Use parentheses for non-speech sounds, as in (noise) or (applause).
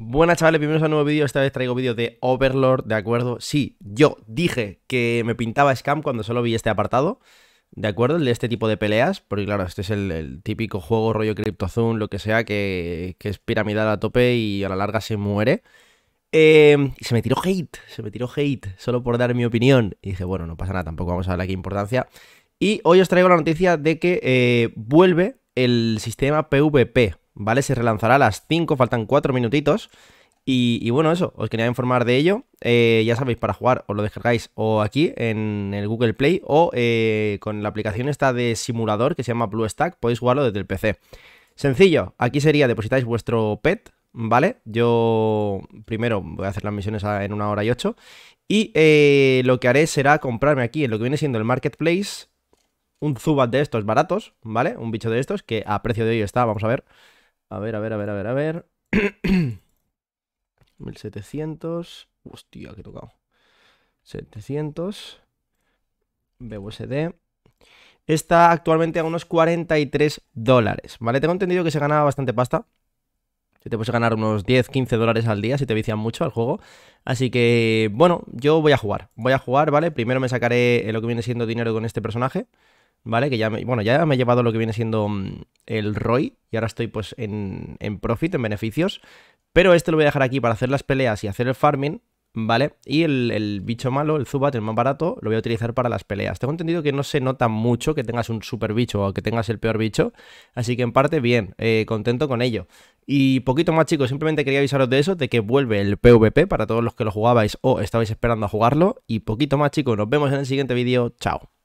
Buenas chavales, bienvenidos a un nuevo vídeo. Esta vez traigo vídeo de Overlord, ¿de acuerdo? Sí, yo dije que me pintaba Scam cuando solo vi este apartado, ¿de acuerdo? de este tipo de peleas, porque claro, este es el, típico juego rollo CryptoZoom, lo que sea, que, es piramidal a tope y a la larga se muere. Em, y se me tiró hate, se me tiró hate, solo por dar mi opinión. Y dije, bueno, no pasa nada, tampoco vamos a darle aquí importancia. Y hoy os traigo la noticia de que eh, vuelve el sistema PvP, ¿vale? Se relanzará a las 5, faltan 4 minutitos. Y, bueno, eso, os quería informar de ello. Eh, ya sabéis, para jugar os lo descargáis o aquí en el Google Play o eh, con la aplicación esta de simulador que se llama stack podéis jugarlo desde el PC. Sencillo, aquí sería depositáis vuestro pet, ¿vale? Yo primero voy a hacer las misiones en una hora y ocho. Y eh, lo que haré será comprarme aquí en lo que viene siendo el Marketplace un Zubat de estos baratos, ¿vale? Un bicho de estos que a precio de hoy está, vamos a ver. A ver, a ver, a ver, a ver, a ver. 1700. (clears throat) Hostia, que he tocado. 700. BUSD. Está actualmente a unos 43 dólares. ¿Vale? Tengo entendido que se ganaba bastante pasta. Que te puedes ganar unos 10, 15 dólares al día si te vician mucho al juego. Así que, bueno, yo voy a jugar. Voy a jugar, ¿vale? Primero me sacaré lo que viene siendo dinero con este personaje. ¿vale? Que ya me, bueno, ya me he llevado lo que viene siendo mm, el ROI y ahora estoy pues en, profit, en beneficios, pero este lo voy a dejar aquí para hacer las peleas y hacer el farming, ¿vale? Y el, bicho malo, el Zubat, el más barato, lo voy a utilizar para las peleas. Tengo entendido que no se nota mucho que tengas un super bicho o que tengas el peor bicho, así que en parte bien, eh, contento con ello. Y poquito más chicos, simplemente quería avisaros de eso, de que vuelve el PvP para todos los que lo jugabais o estabais esperando a jugarlo. Y poquito más chicos, nos vemos en el siguiente vídeo, chao.